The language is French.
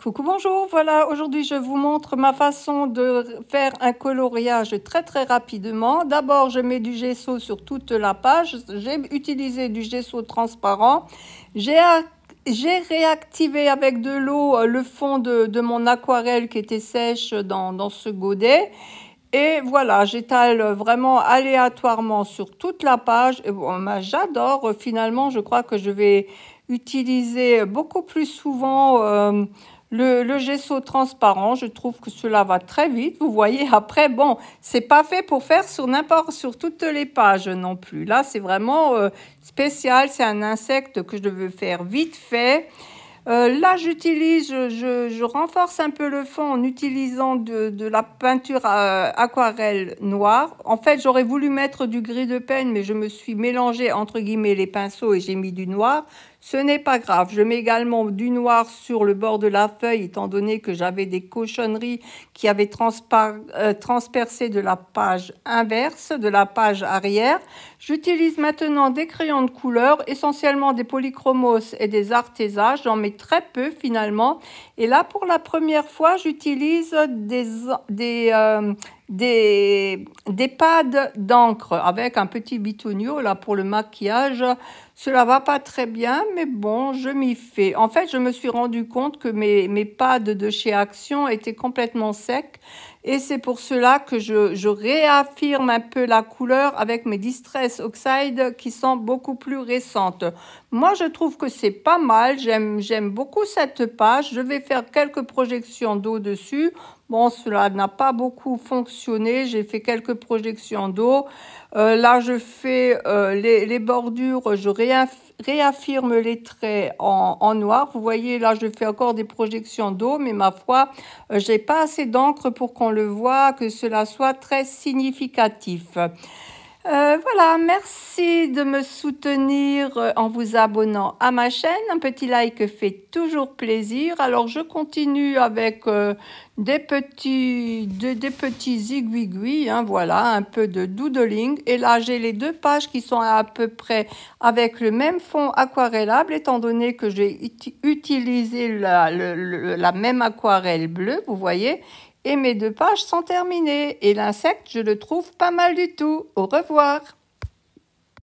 Coucou, bonjour. Voilà, aujourd'hui je vous montre ma façon de faire un coloriage très très rapidement. D'abord, je mets du gesso sur toute la page. J'ai utilisé du gesso transparent. J'ai réactivé avec de l'eau euh, le fond de, mon aquarelle qui était sèche dans, dans ce godet et voilà, j'étale vraiment aléatoirement sur toute la page. Bon, bah, J'adore. Finalement, je crois que je vais utiliser beaucoup plus souvent euh, le, gesso transparent. Je trouve que cela va très vite. Vous voyez, après, bon, c'est pas fait pour faire sur n'importe, sur toutes les pages non plus. Là, c'est vraiment euh, spécial. C'est un insecte que je veux faire vite fait. Euh, là, j'utilise, je, renforce un peu le fond en utilisant de, la peinture euh, aquarelle noire. En fait, j'aurais voulu mettre du gris de peine, mais je me suis mélangé entre guillemets les pinceaux et j'ai mis du noir. Ce n'est pas grave, je mets également du noir sur le bord de la feuille, étant donné que j'avais des cochonneries qui avaient euh, transpercé de la page inverse, de la page arrière. J'utilise maintenant des crayons de couleur, essentiellement des polychromos et des artésages. J'en mets très peu finalement. Et là, pour la première fois, j'utilise des, des, euh, des, des pads d'encre avec un petit bitonio là pour le maquillage cela va pas très bien, mais bon, je m'y fais. En fait, je me suis rendu compte que mes, mes pads de chez Action étaient complètement secs et c'est pour cela que je, je, réaffirme un peu la couleur avec mes Distress Oxide qui sont beaucoup plus récentes. Moi, je trouve que c'est pas mal. J'aime beaucoup cette page. Je vais faire quelques projections d'eau dessus. Bon, cela n'a pas beaucoup fonctionné. J'ai fait quelques projections d'eau. Euh, là, je fais euh, les, les bordures. Je réaffirme les traits en, noir. Vous voyez, là, je fais encore des projections d'eau, mais ma foi, euh, j'ai pas assez d'encre pour qu'on le voit, que cela soit très significatif. Euh, voilà, merci de me soutenir euh, en vous abonnant à ma chaîne. Un petit like fait toujours plaisir. Alors je continue avec euh, des petits, des, petits hein, voilà, un peu de doodling. Et là j'ai les deux pages qui sont à peu près avec le même fond aquarellable, étant donné que j'ai utilisé la même aquarelle bleue, vous voyez et mes deux pages sont terminées et l'insecte, je le trouve pas mal du tout. Au revoir.